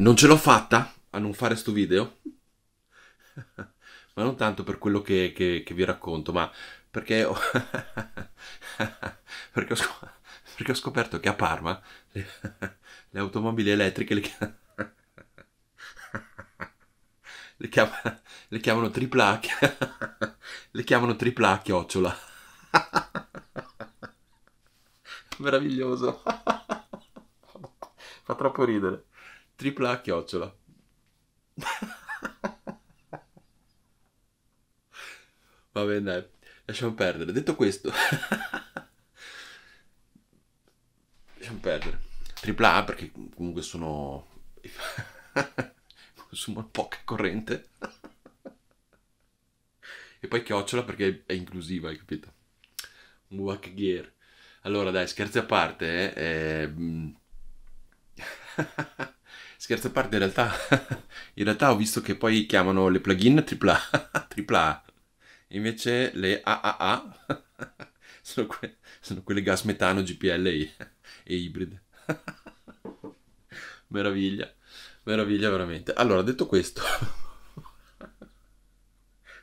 Non ce l'ho fatta a non fare sto video. ma non tanto per quello che, che, che vi racconto, ma perché ho, perché, ho scoperto, perché ho, scoperto che a Parma le, le automobili elettriche le, le, chiam le chiamano tripla a, le chiamano tripla a chiocciola. Meraviglioso. Fa troppo ridere tripla a chiocciola. Va bene, dai, lasciamo perdere. Detto questo, lasciamo perdere. Tripla A perché comunque sono... consumo poca corrente. e poi chiocciola perché è inclusiva, hai capito? Muak gear. Allora dai, scherzi a parte, eh, eh scherzo a parte, in realtà, in realtà ho visto che poi chiamano le plugin AAA, AAA. invece le AAA sono, que- sono quelle gas metano, GPL e, e ibride. meraviglia, meraviglia veramente. Allora, detto questo,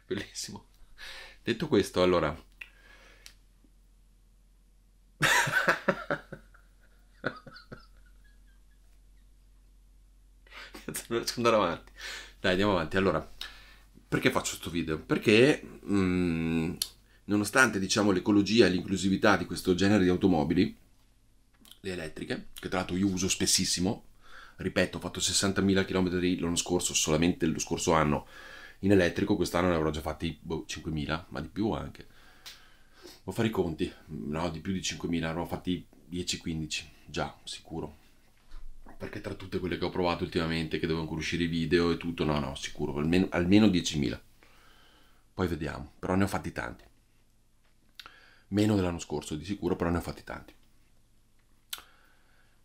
bellissimo. Detto questo, allora... non riesco ad andare avanti. Dai, andiamo avanti. Allora, perché faccio questo video? Perché, mh, mm, nonostante diciamo, l'ecologia e l'inclusività di questo genere di automobili, le elettriche, che tra l'altro io uso spessissimo, ripeto, ho fatto 60.000 km l'anno scorso, solamente lo scorso anno in elettrico, quest'anno ne avrò già fatti boh, 5.000, ma di più anche. Devo fare i conti, no, di più di 5.000, ne avrò fatti 10-15, già, sicuro perché tra tutte quelle che ho provato ultimamente, che devono ancora uscire i video e tutto, no, no, sicuro, almeno, almeno 10.000. Poi vediamo, però ne ho fatti tanti. Meno dell'anno scorso, di sicuro, però ne ho fatti tanti.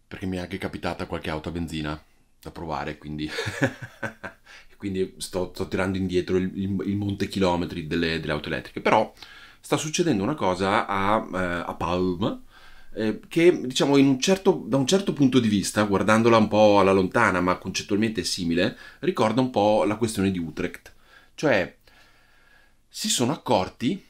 Perché mi è anche capitata qualche auto a benzina da provare, quindi, quindi sto, sto, tirando indietro il, il, il monte chilometri delle, delle, auto elettriche. Però sta succedendo una cosa a, eh, a Palma eh, che diciamo un certo, da un certo punto di vista, guardandola un po' alla lontana ma concettualmente simile, ricorda un po' la questione di Utrecht. Cioè si sono accorti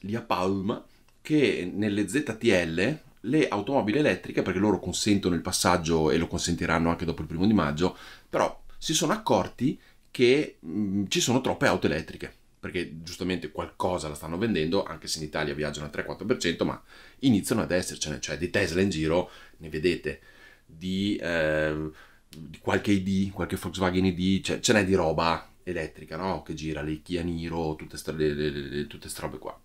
lì a Palma che nelle ZTL le automobili elettriche, perché loro consentono il passaggio e lo consentiranno anche dopo il primo di maggio, però si sono accorti che mh, mm, ci sono troppe auto elettriche perché giustamente qualcosa la stanno vendendo, anche se in Italia viaggiano al 3-4%, ma iniziano ad essercene, cioè di Tesla in giro ne vedete, di, eh, di qualche ID, qualche Volkswagen ID, cioè ce n'è di roba elettrica, no? Che gira, le Kia Niro, tutte queste robe qua.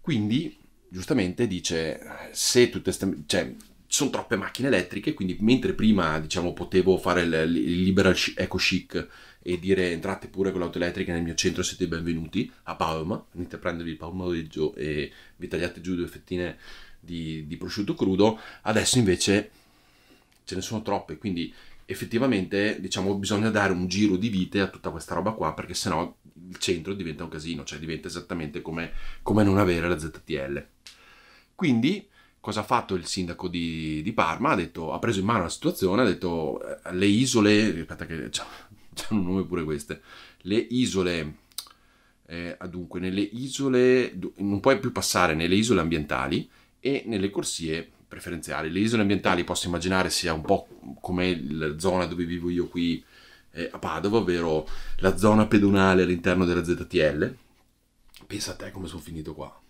Quindi, giustamente dice, se tutte queste... cioè, sono troppe macchine elettriche, quindi mentre prima diciamo, potevo fare il, il liberal eco chic e dire entrate pure con l'auto elettrica nel mio centro siete benvenuti a Palma, venite a prendervi il palmoreggio e vi tagliate giù due fettine di, di prosciutto crudo, adesso invece ce ne sono troppe, quindi effettivamente diciamo bisogna dare un giro di vite a tutta questa roba qua perché sennò il centro diventa un casino, cioè diventa esattamente come, come non avere la ZTL. Quindi cosa ha fatto il sindaco di, di Parma? Ha, detto, ha, preso in mano la situazione, ha detto eh, le isole, aspetta che hanno un nome pure queste, le isole, eh, ah, dunque nelle isole, non puoi più passare nelle isole ambientali e nelle corsie preferenziali. Le isole ambientali posso immaginare sia un po' come la zona dove vivo io qui eh, a Padova, ovvero la zona pedonale all'interno della ZTL. Pensa a te come sono finito qua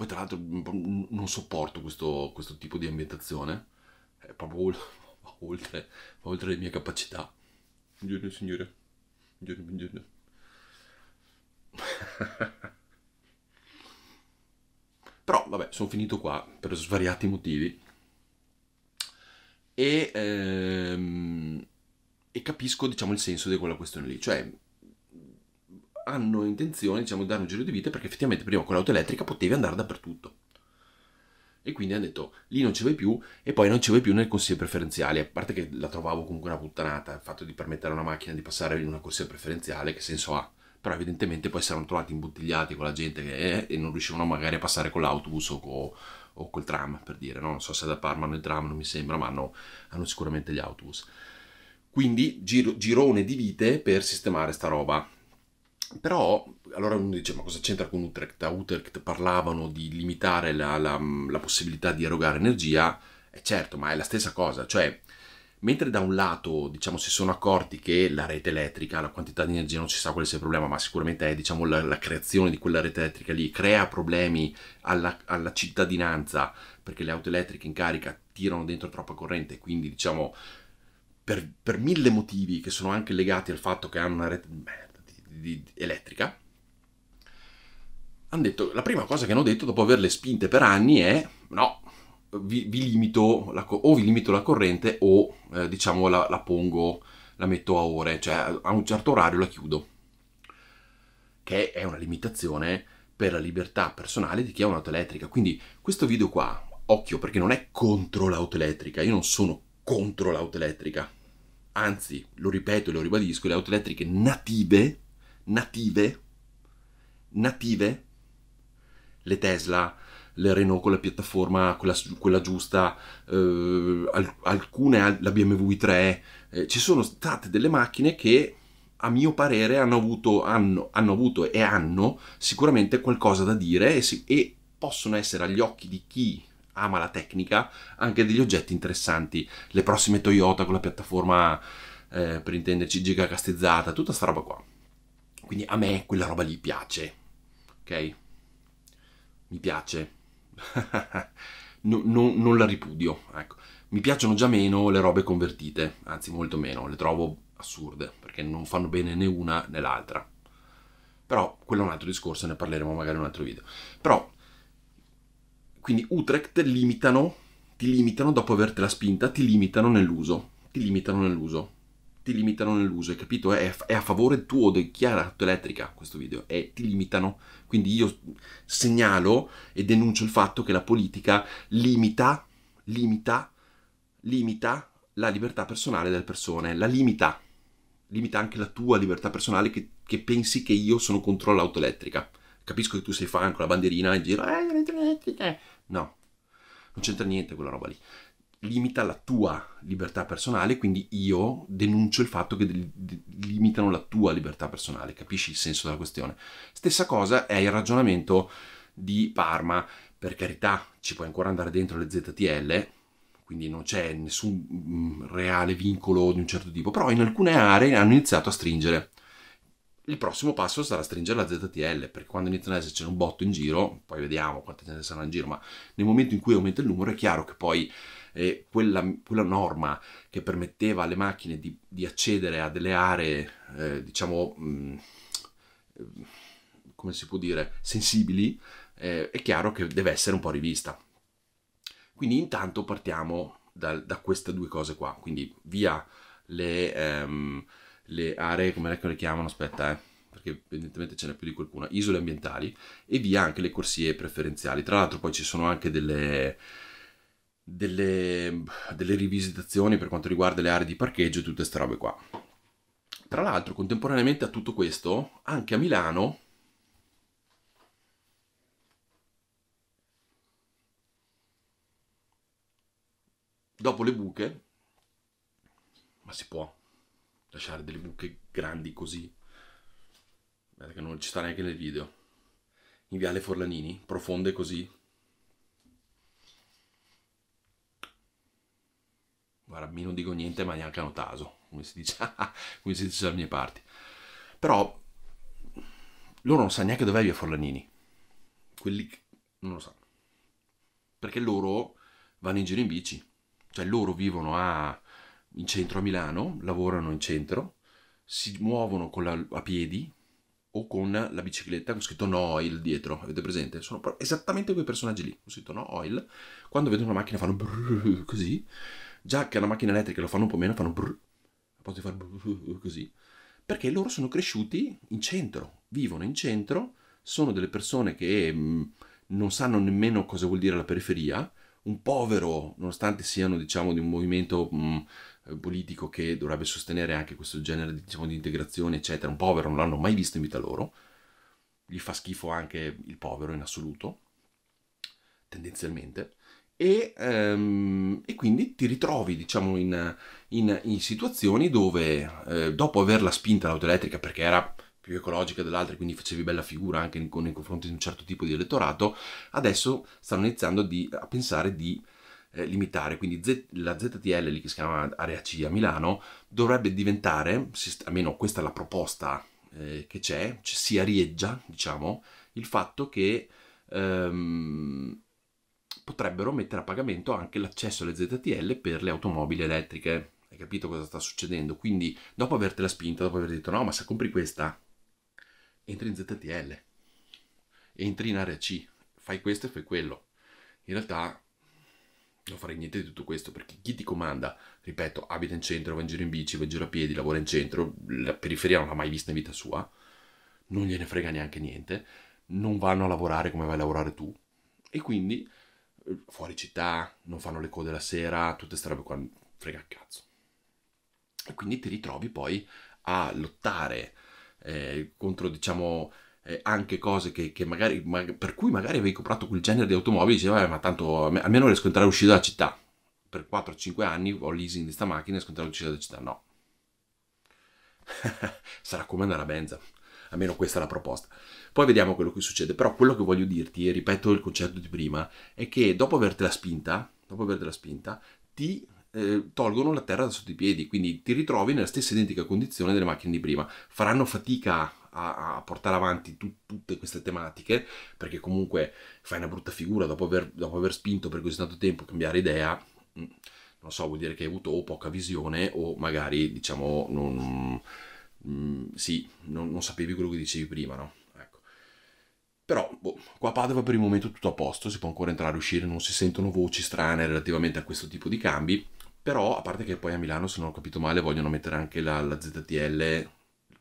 Poi tra l'altro non sopporto questo, questo, tipo di ambientazione, è proprio oltre, oltre le mie capacità. Buongiorno signore, buongiorno, buongiorno. Però vabbè, sono finito qua per svariati motivi. E, ehm, e capisco diciamo il senso di quella questione lì. Cioè, hanno intenzione diciamo, di dare un giro di vite perché effettivamente prima con l'auto elettrica potevi andare dappertutto. E quindi hanno detto lì non ci vai più e poi non ci vai più nelle corsie preferenziali, a parte che la trovavo comunque una puttanata, il fatto di permettere a una macchina di passare in una corsia preferenziale, che senso ha? Però evidentemente poi saranno trovati imbottigliati con la gente che, eh, e non riuscivano magari a passare con l'autobus o, co, o col tram, per dire, no? non so se da Parma hanno il tram, non mi sembra, ma hanno, hanno sicuramente gli autobus. Quindi giro, girone di vite per sistemare sta roba. Però allora uno dice: Ma cosa c'entra con Utrecht? A Utrecht parlavano di limitare la, la, la possibilità di erogare energia. è certo, ma è la stessa cosa. Cioè, mentre da un lato diciamo, si sono accorti che la rete elettrica, la quantità di energia non si sa quale sia il problema, ma sicuramente è diciamo, la, la, creazione di quella rete elettrica lì, crea problemi alla, alla, cittadinanza perché le auto elettriche in carica tirano dentro troppa corrente, quindi diciamo per, per mille motivi che sono anche legati al fatto che hanno una rete... Beh, di, elettrica, hanno detto, la prima cosa che hanno detto dopo averle spinte per anni è no, vi, vi limito la, o vi limito la corrente o eh, diciamo la, la pongo, la metto a ore, cioè a un certo orario la chiudo, che è una limitazione per la libertà personale di chi ha un'auto elettrica. Quindi questo video qua, occhio perché non è contro l'auto elettrica, io non sono contro l'auto elettrica, anzi, lo ripeto e lo ribadisco, le auto elettriche native native, native, le Tesla, le Renault con la piattaforma, quella, quella giusta, eh, alcune, la BMW 3, eh, ci sono state delle macchine che a mio parere hanno avuto, hanno, hanno avuto e hanno sicuramente qualcosa da dire e, si, e possono essere agli occhi di chi ama la tecnica anche degli oggetti interessanti. Le prossime Toyota con la piattaforma, eh, per intenderci, giga castezzata, tutta sta roba qua. Quindi a me quella roba lì piace, ok? Mi piace. no, no, non la ripudio, ecco. Mi piacciono già meno le robe convertite, anzi molto meno, le trovo assurde, perché non fanno bene né una né l'altra. Però quello è un altro discorso, ne parleremo magari in un altro video. Però, quindi Utrecht limitano, ti limitano dopo avertela spinta, ti limitano nell'uso, ti limitano nell'uso ti limitano nell'uso, hai capito? È, è a favore tuo, di chi ha l'auto elettrica questo video, e ti limitano. Quindi io segnalo e denuncio il fatto che la politica limita, limita, limita la libertà personale delle persone, la limita, limita anche la tua libertà personale che, che pensi che io sono contro l'auto elettrica. Capisco che tu sei fan con la bandierina in giro, eh, l'auto elettrica! No, non c'entra niente quella roba lì limita la tua libertà personale, quindi io denuncio il fatto che de- de- limitano la tua libertà personale, capisci il senso della questione? Stessa cosa è il ragionamento di Parma, per carità ci puoi ancora andare dentro le ZTL, quindi non c'è nessun mm, reale vincolo di un certo tipo, però in alcune aree hanno iniziato a stringere. Il prossimo passo sarà stringere la ZTL, perché quando iniziano ad esserci un botto in giro, poi vediamo quante ce ne saranno in giro, ma nel momento in cui aumenta il numero è chiaro che poi e quella, quella norma che permetteva alle macchine di, di accedere a delle aree, eh, diciamo, mh, mm, come si può dire, sensibili, eh, è chiaro che deve essere un po' rivista. Quindi intanto partiamo da, da queste due cose qua, quindi via le, ehm, le aree, come le chiamano, aspetta, eh perché evidentemente ce n'è più di qualcuna, isole ambientali e via anche le corsie preferenziali. Tra l'altro poi ci sono anche delle, delle, delle rivisitazioni per quanto riguarda le aree di parcheggio e tutte queste robe qua. Tra l'altro, contemporaneamente a tutto questo, anche a Milano dopo le buche, ma si può lasciare delle buche grandi così, Guarda che non ci sta neanche nel video, in viale Forlanini, profonde così, Guarda, non dico niente, ma neanche notaso, come si dice, come si dice dalle mie parti. Però loro non sanno neanche dov'è via Forlanini. Quelli non lo sanno. Perché loro vanno in giro in bici. Cioè loro vivono a, in centro a Milano, lavorano in centro, si muovono la, a piedi o con la bicicletta con scritto no oil dietro, avete presente? Sono esattamente quei personaggi lì, con scritto no oil. Quando vedono una macchina fanno brrr, così Già che è una macchina elettrica lo fanno un po' meno, fanno brrr, a posto di fare brrr, uh, uh, così. Perché loro sono cresciuti in centro, vivono in centro, sono delle persone che mh, mm, non sanno nemmeno cosa vuol dire la periferia, un povero, nonostante siano diciamo di un movimento mh, mm, politico che dovrebbe sostenere anche questo genere diciamo, di integrazione, eccetera, un povero non l'hanno mai visto in vita loro, gli fa schifo anche il povero in assoluto, tendenzialmente, e, ehm, e quindi ti ritrovi diciamo in, in, in situazioni dove eh, dopo averla spinta l'auto elettrica perché era più ecologica dell'altra, quindi facevi bella figura anche nei confronti di un certo tipo di elettorato, adesso stanno iniziando di, a pensare di eh, limitare. Quindi Z, la ZTL, lì che si chiama Area C a Milano, dovrebbe diventare, almeno questa è la proposta eh, che c'è, cioè si arieggia, diciamo, il fatto che ehm, potrebbero mettere a pagamento anche l'accesso alle ZTL per le automobili elettriche. Hai capito cosa sta succedendo? Quindi, dopo avertela spinta, dopo aver detto no, ma se compri questa, entri in ZTL, entri in area C, fai questo e fai quello. In realtà non farei niente di tutto questo perché chi ti comanda, ripeto, abita in centro, va in giro in bici, va in giro a piedi, lavora in centro, la periferia non l'ha mai vista in vita sua, non gliene frega neanche niente, non vanno a lavorare come vai a lavorare tu e quindi fuori città, non fanno le code la sera, tutte queste robe qua, frega cazzo. E quindi ti ritrovi poi a lottare eh, contro, diciamo, eh, anche cose che, che magari, ma, per cui magari avevi comprato quel genere di automobili, dicevi, vabbè, ma tanto almeno riesco a entrare e uscire dalla città. Per 4-5 anni ho leasing di sta macchina e riesco a entrare e uscire dalla città. No. Sarà come andare a Benza almeno questa è la proposta. Poi vediamo quello che succede, però quello che voglio dirti, e ripeto il concetto di prima, è che dopo avertela spinta, dopo avertela spinta, ti eh, tolgono la terra da sotto i piedi, quindi ti ritrovi nella stessa identica condizione delle macchine di prima. Faranno fatica a, a portare avanti tu, tutte queste tematiche, perché comunque fai una brutta figura dopo aver, dopo aver spinto per così tanto tempo, a cambiare idea. Mm, non so, vuol dire che hai avuto o poca visione o magari, diciamo, non, mh, mm, sì, non, non, sapevi quello che dicevi prima, no? Ecco. Però, boh, qua a Padova per il momento tutto a posto, si può ancora entrare e uscire, non si sentono voci strane relativamente a questo tipo di cambi, però, a parte che poi a Milano, se non ho capito male, vogliono mettere anche la, la ZTL,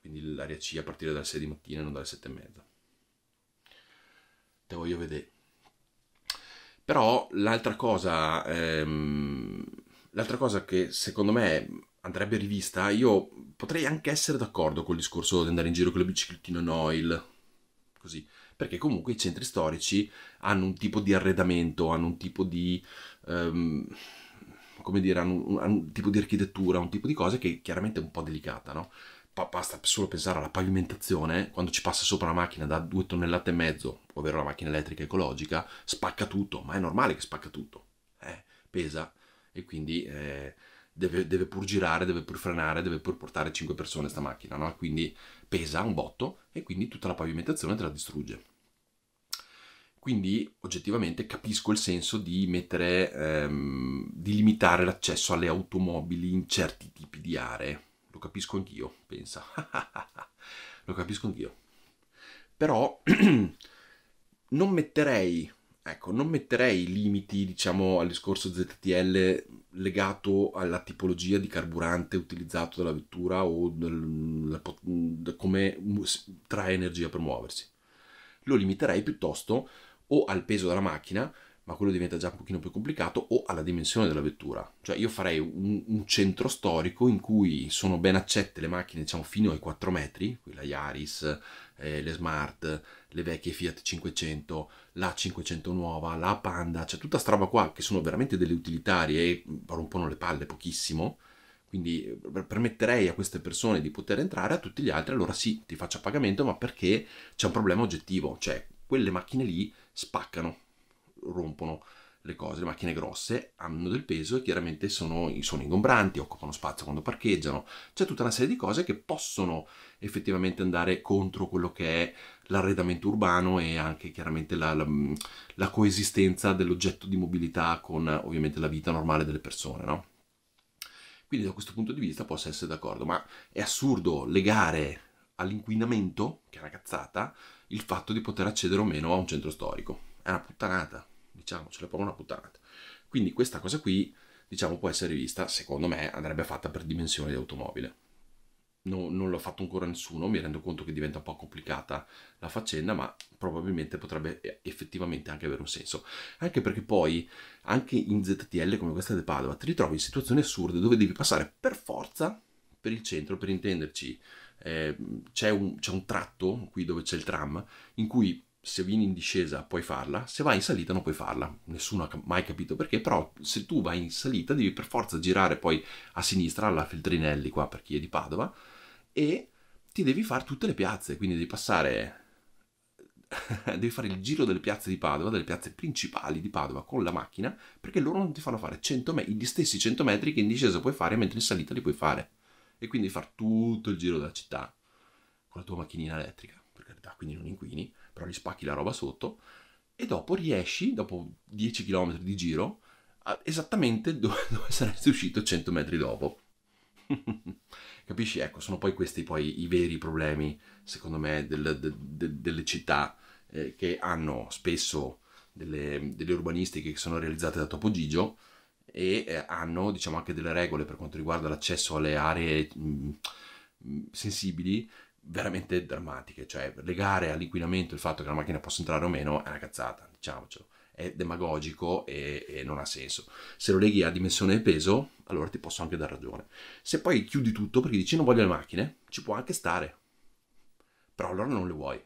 quindi l'aria C, a partire dalle 6 di mattina e non dalle 7 e mezza. Te voglio vedere. Però l'altra cosa, ehm, l'altra cosa che secondo me andrebbe rivista, io potrei anche essere d'accordo col discorso di andare in giro con la biciclettina Noil, così, perché comunque i centri storici hanno un tipo di arredamento, hanno un tipo di... Um, come dire, hanno un, hanno un, tipo di architettura, un tipo di cose che chiaramente è un po' delicata, no? basta solo pensare alla pavimentazione, quando ci passa sopra una macchina da due tonnellate e mezzo, ovvero la macchina elettrica ecologica, spacca tutto, ma è normale che spacca tutto, eh? pesa e quindi eh, deve, deve, pur girare, deve pur frenare, deve pur portare 5 persone sta macchina, no? Quindi pesa un botto e quindi tutta la pavimentazione te la distrugge. Quindi oggettivamente capisco il senso di mettere, ehm, di limitare l'accesso alle automobili in certi tipi di aree. Lo capisco anch'io, pensa. Lo capisco anch'io. Però non metterei Ecco, non metterei limiti, diciamo, al discorso ZTL legato alla tipologia di carburante utilizzato dalla vettura o del, del, come trae energia per muoversi. Lo limiterei piuttosto o al peso della macchina ma quello diventa già un pochino più complicato, o alla dimensione della vettura. Cioè io farei un, un centro storico in cui sono ben accette le macchine diciamo fino ai 4 metri, qui la Yaris, eh, le Smart, le vecchie Fiat 500, la 500 nuova, la Panda, cioè tutta sta roba qua che sono veramente delle utilitarie e rompono le palle pochissimo, quindi eh, permetterei a queste persone di poter entrare, a tutti gli altri allora sì, ti faccio a pagamento, ma perché c'è un problema oggettivo, cioè quelle macchine lì spaccano, rompono le cose, le macchine grosse hanno del peso e chiaramente sono, sono, ingombranti, occupano spazio quando parcheggiano, c'è tutta una serie di cose che possono effettivamente andare contro quello che è l'arredamento urbano e anche chiaramente la, la, la coesistenza dell'oggetto di mobilità con ovviamente la vita normale delle persone, no? Quindi da questo punto di vista posso essere d'accordo, ma è assurdo legare all'inquinamento, che è una cazzata, il fatto di poter accedere o meno a un centro storico. È una puttanata diciamocelo, è proprio una puttanata. Quindi questa cosa qui, diciamo, può essere vista, secondo me, andrebbe fatta per dimensione di automobile. No, non l'ha fatto ancora nessuno, mi rendo conto che diventa un po' complicata la faccenda, ma probabilmente potrebbe eh, effettivamente anche avere un senso. Anche perché poi, anche in ZTL come questa di Padova, ti ritrovi in situazioni assurde dove devi passare per forza per il centro, per intenderci. Eh, c'è, un, c'è un tratto qui dove c'è il tram in cui se vieni in discesa puoi farla, se vai in salita non puoi farla. Nessuno ha mai capito perché, però se tu vai in salita devi per forza girare poi a sinistra alla Feltrinelli qua per chi è di Padova e ti devi fare tutte le piazze, quindi devi passare devi fare il giro delle piazze di Padova, delle piazze principali di Padova con la macchina, perché loro non ti fanno fare 100 metri, gli stessi 100 metri che in discesa puoi fare mentre in salita li puoi fare. E quindi far tutto il giro della città con la tua macchinina elettrica, per carità, quindi non inquini però gli spacchi la roba sotto, e dopo riesci, dopo 10 km di giro, esattamente dove, dove saresti uscito 100 metri dopo. Capisci? Ecco, sono poi questi poi i veri problemi, secondo me, del, de, de, delle città eh, che hanno spesso delle, delle, urbanistiche che sono realizzate da Topo Gigio e eh, hanno, diciamo, anche delle regole per quanto riguarda l'accesso alle aree mh, mm, mm, sensibili veramente drammatiche, cioè legare all'inquinamento il fatto che la macchina possa entrare o meno è una cazzata, diciamocelo, è demagogico e, e non ha senso. Se lo leghi a dimensione e peso, allora ti posso anche dare ragione. Se poi chiudi tutto perché dici non voglio le macchine, ci può anche stare, però allora non le vuoi,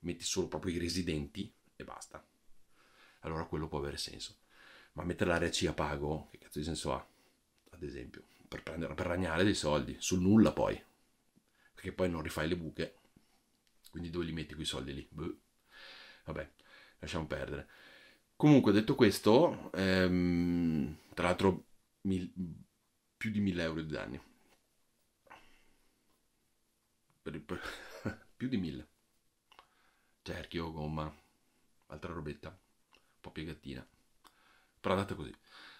metti solo proprio i residenti e basta. Allora quello può avere senso. Ma mettere l'area C a pago, che cazzo di senso ha? Ad esempio, per, prendere, per ragnare dei soldi, sul nulla poi, perché poi non rifai le buche, quindi dove li metti quei soldi lì? Beh. Vabbè, lasciamo perdere. Comunque, detto questo, ehm, tra l'altro mil, più di 1000 euro di danni. Per, per, più di 1000. Cerchio, gomma, altra robetta, un po' piegatina però è così.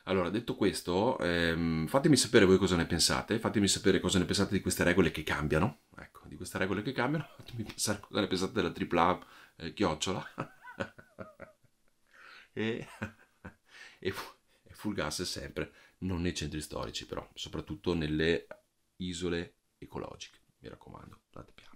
Allora, detto questo, ehm, fatemi sapere voi cosa ne pensate, fatemi sapere cosa ne pensate di queste regole che cambiano, ecco, di queste regole che cambiano, fatemi pensare cosa ne pensate della tripla eh, chiocciola e, e, e full gas sempre, non nei centri storici però, soprattutto nelle isole ecologiche, mi raccomando, andate piano.